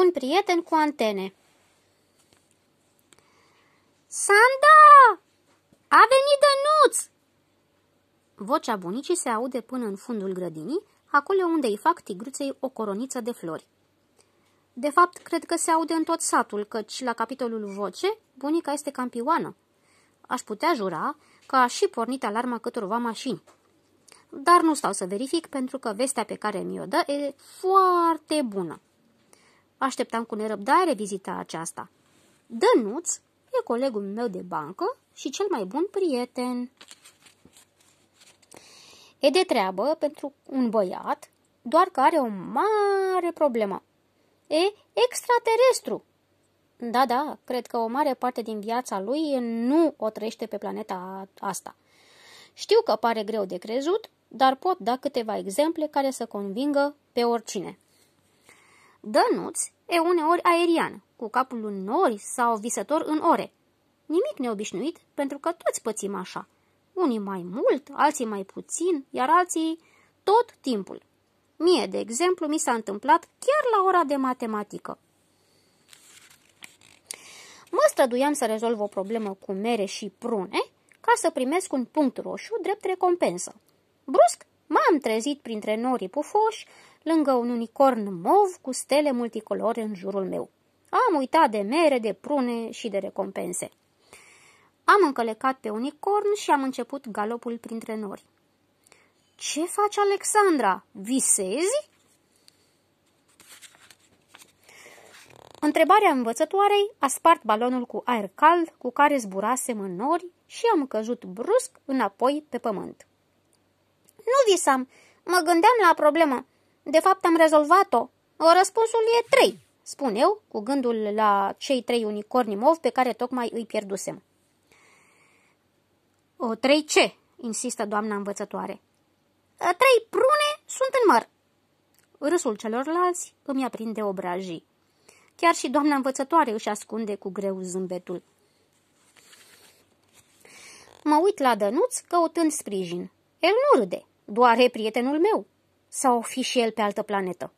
Un prieten cu antene. Sanda! A venit Dănuț! Vocea bunicii se aude până în fundul grădinii, acolo unde îi fac tigruței o coroniță de flori. De fapt, cred că se aude în tot satul, căci la capitolul voce, bunica este campioană. Aș putea jura că a și pornit alarma câtorva mașini. Dar nu stau să verific pentru că vestea pe care mi-o dă e foarte bună. Așteptam cu nerăbdare vizita aceasta. Dănuț e colegul meu de bancă și cel mai bun prieten. E de treabă pentru un băiat, doar că are o mare problemă. E extraterestru. Da, da, cred că o mare parte din viața lui nu o trăiește pe planeta asta. Știu că pare greu de crezut, dar pot da câteva exemple care să convingă pe oricine. Dănuț e uneori aerian, cu capul în nori sau visător în ore. Nimic neobișnuit, pentru că toți pățim așa. Unii mai mult, alții mai puțin, iar alții tot timpul. Mie, de exemplu, mi s-a întâmplat chiar la ora de matematică. Mă străduiam să rezolv o problemă cu mere și prune ca să primesc un punct roșu drept recompensă. Brusc, M-am trezit printre norii pufoși, lângă un unicorn mov cu stele multicolore în jurul meu. Am uitat de mere, de prune și de recompense. Am încălecat pe unicorn și am început galopul printre nori. Ce faci, Alexandra? Visezi? Întrebarea învățătoarei a spart balonul cu aer cald cu care zburasem în nori și am căzut brusc înapoi pe pământ. Nu visam. Mă gândeam la problemă. De fapt, am rezolvat-o. Răspunsul e trei, spun eu, cu gândul la cei trei unicorni mov pe care tocmai îi pierdusem. O, trei ce? insistă doamna învățătoare. Trei prune sunt în măr. Râsul celorlalți îmi aprinde obrajii. Chiar și doamna învățătoare își ascunde cu greu zâmbetul. Mă uit la Dănuț căutând sprijin. El nu râde, doar e prietenul meu? Sau fi și el pe altă planetă?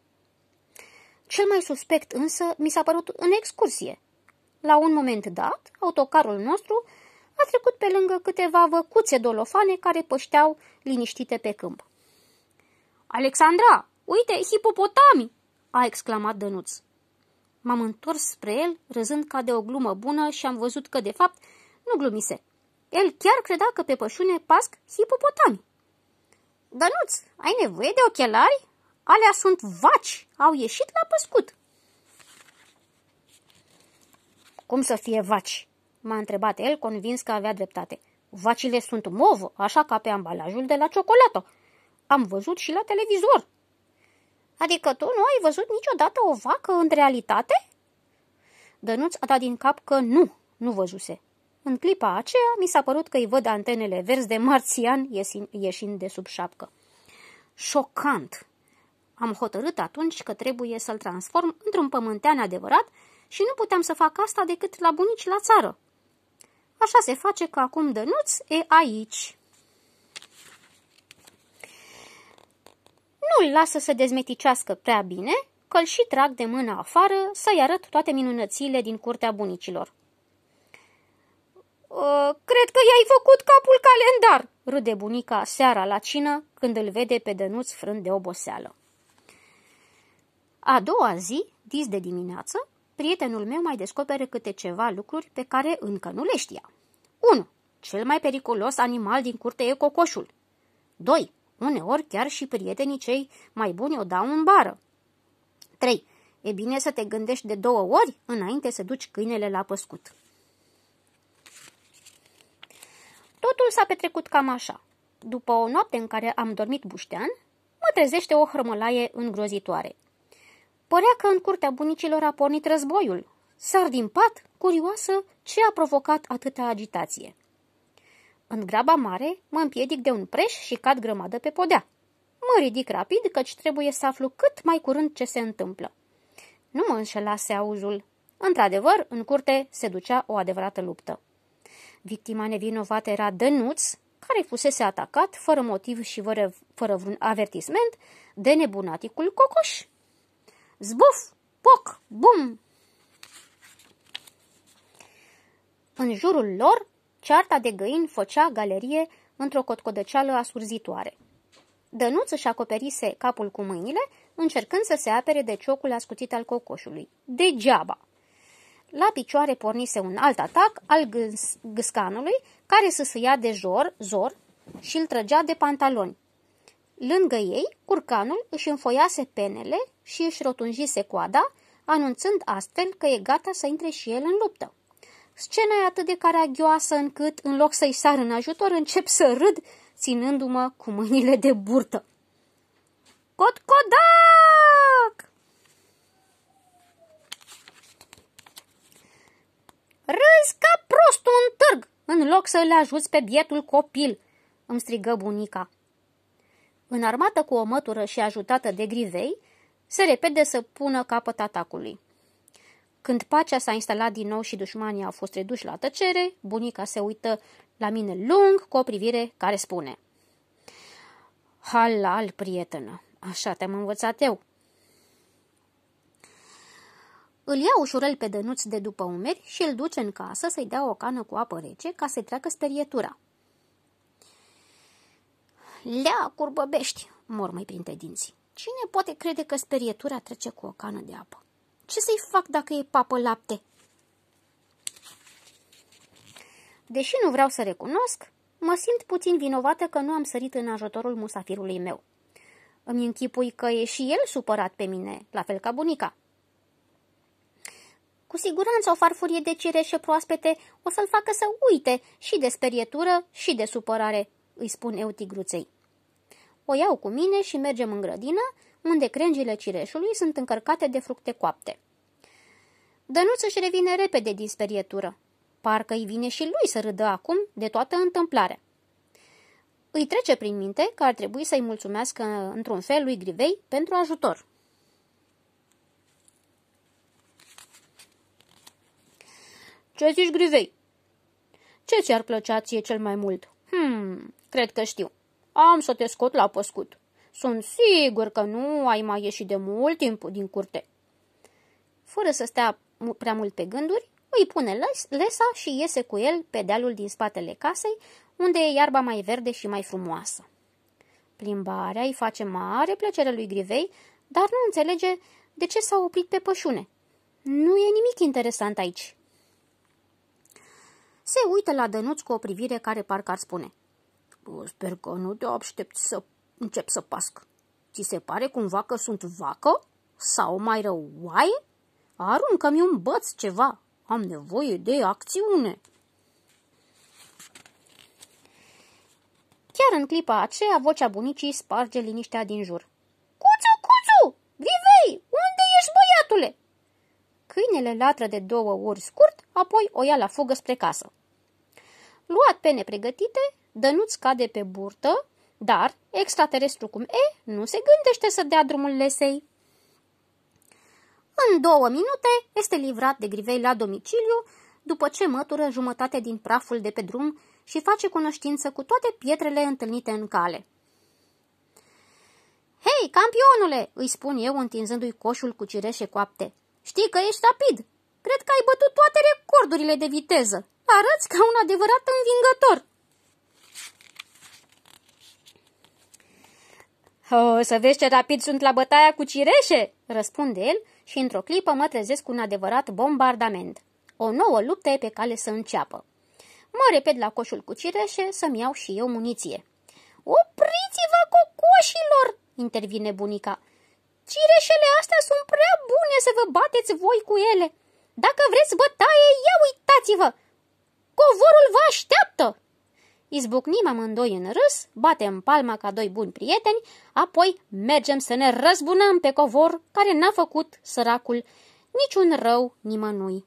Cel mai suspect însă mi s-a părut în excursie. La un moment dat, autocarul nostru a trecut pe lângă câteva văcuțe dolofane care pășteau liniștite pe câmp. Alexandra, uite, hipopotami!" a exclamat Dănuț. M-am întors spre el, râzând ca de o glumă bună și am văzut că, de fapt, nu glumise. El chiar credea că pe pășune pasc hipopotami. Dănuț, ai nevoie de ochelari? Alea sunt vaci, au ieșit la păscut. Cum să fie vaci? M-a întrebat el, convins că avea dreptate. Vacile sunt mov, așa ca pe ambalajul de la ciocolată. Am văzut și la televizor. Adică tu nu ai văzut niciodată o vacă în realitate? Dănuț a dat din cap că nu, nu văzuse. În clipa aceea mi s-a părut că îi văd antenele verzi de marțian ieșind de sub șapcă. Șocant! Am hotărât atunci că trebuie să-l transform într-un pământean adevărat și nu puteam să fac asta decât la bunici la țară. Așa se face că acum Dănuț e aici. Nu-l lasă să dezmeticească prea bine, că și trag de mână afară să-i arăt toate minunățile din curtea bunicilor. Ă, cred că i-ai făcut capul calendar, râde bunica seara la cină când îl vede pe Dănuț frând de oboseală. A doua zi, dis de dimineață, prietenul meu mai descoperă câte ceva lucruri pe care încă nu le știa. 1. Cel mai periculos animal din curte e cocoșul. 2. Uneori chiar și prietenii cei mai buni o dau în bară. 3. E bine să te gândești de două ori înainte să duci câinele la păscut. Totul s-a petrecut cam așa. După o noapte în care am dormit buștean, mă trezește o hrămălaie îngrozitoare. Părea că în curtea bunicilor a pornit războiul. Sar din pat, curioasă ce a provocat atâta agitație. În graba mare, mă împiedic de un preș și cad grămadă pe podea. Mă ridic rapid, căci trebuie să aflu cât mai curând ce se întâmplă. Nu mă înșelase auzul. Într-adevăr, în curte se ducea o adevărată luptă. Victima nevinovată era Dănuț, care fusese atacat, fără motiv și fără, fără vreun avertisment, de nebunaticul Cocoș. Zbuf! Poc! Bum! În jurul lor, cearta de găini făcea galerie într-o cotcodăceală asurzitoare. Dănuț își acoperise capul cu mâinile, încercând să se apere de ciocul ascuțit al cocoșului. Degeaba! La picioare pornise un alt atac al gâns- gâscanului, care sâsâia de jor, zor și îl trăgea de pantaloni. Lângă ei, curcanul își înfoiase penele și își rotunjise coada, anunțând astfel că e gata să intre și el în luptă. Scena e atât de caragioasă încât, în loc să-i sar în ajutor, încep să râd, ținându-mă cu mâinile de burtă. Cotcodan! Râzi ca prostul în târg, în loc să le ajuți pe bietul copil, îmi strigă bunica. Înarmată cu o mătură și ajutată de grivei, se repede să pună capăt atacului. Când pacea s-a instalat din nou și dușmanii au fost reduși la tăcere, bunica se uită la mine lung cu o privire care spune Halal, prietenă, așa te-am învățat eu. Îl ia ușurel pe dănuț de după umeri și îl duce în casă să-i dea o cană cu apă rece ca să-i treacă sperietura. Lea, curbăbești, mormăi printre dinți. Cine poate crede că sperietura trece cu o cană de apă? Ce să-i fac dacă e papă lapte? Deși nu vreau să recunosc, mă simt puțin vinovată că nu am sărit în ajutorul musafirului meu. Îmi închipui că e și el supărat pe mine, la fel ca bunica. Cu siguranță o farfurie de cireșe proaspete o să-l facă să uite și de sperietură și de supărare, îi spun eu tigruței. O iau cu mine și mergem în grădină, unde crengile cireșului sunt încărcate de fructe coapte. Dănuț își revine repede din sperietură. Parcă îi vine și lui să râdă acum de toată întâmplarea. Îi trece prin minte că ar trebui să-i mulțumească într-un fel lui Grivei pentru ajutor. Ce zici, Grizei? Ce ți-ar plăcea ție cel mai mult? Hmm, cred că știu. Am să te scot la păscut. Sunt sigur că nu ai mai ieșit de mult timp din curte. Fără să stea prea mult pe gânduri, îi pune lesa și iese cu el pe dealul din spatele casei, unde e iarba mai verde și mai frumoasă. Plimbarea îi face mare plăcere lui Grivei, dar nu înțelege de ce s-a oprit pe pășune. Nu e nimic interesant aici se uită la Dănuț cu o privire care parcă ar spune. Sper că nu te aștept să încep să pasc. Ți se pare cumva că sunt vacă? Sau mai rău, oaie? Aruncă-mi un băț ceva. Am nevoie de acțiune. Chiar în clipa aceea, vocea bunicii sparge liniștea din jur. Cuțu, cuțu! Vivei! Unde ești, băiatule? Câinele latră de două ori scurt, apoi o ia la fugă spre casă. Luat pe nepregătite, Dănuț cade pe burtă, dar extraterestru cum e, nu se gândește să dea drumul lesei. În două minute este livrat de grivei la domiciliu, după ce mătură jumătate din praful de pe drum și face cunoștință cu toate pietrele întâlnite în cale. Hei, campionule!" îi spun eu întinzându-i coșul cu cireșe coapte. Știi că ești rapid! Cred că ai bătut toate recordurile de viteză!" Arăți ca un adevărat învingător! O, să vezi ce rapid sunt la bătaia cu cireșe!" răspunde el și într-o clipă mă trezesc cu un adevărat bombardament. O nouă luptă e pe cale să înceapă. Mă repet la coșul cu cireșe să-mi iau și eu muniție. Opriți-vă, cocoșilor!" intervine bunica. Cireșele astea sunt prea bune să vă bateți voi cu ele. Dacă vreți bătaie, ia uitați-vă! Covorul vă așteaptă!" Izbucnim amândoi în râs, batem palma ca doi buni prieteni, apoi mergem să ne răzbunăm pe covor care n-a făcut săracul niciun rău nimănui.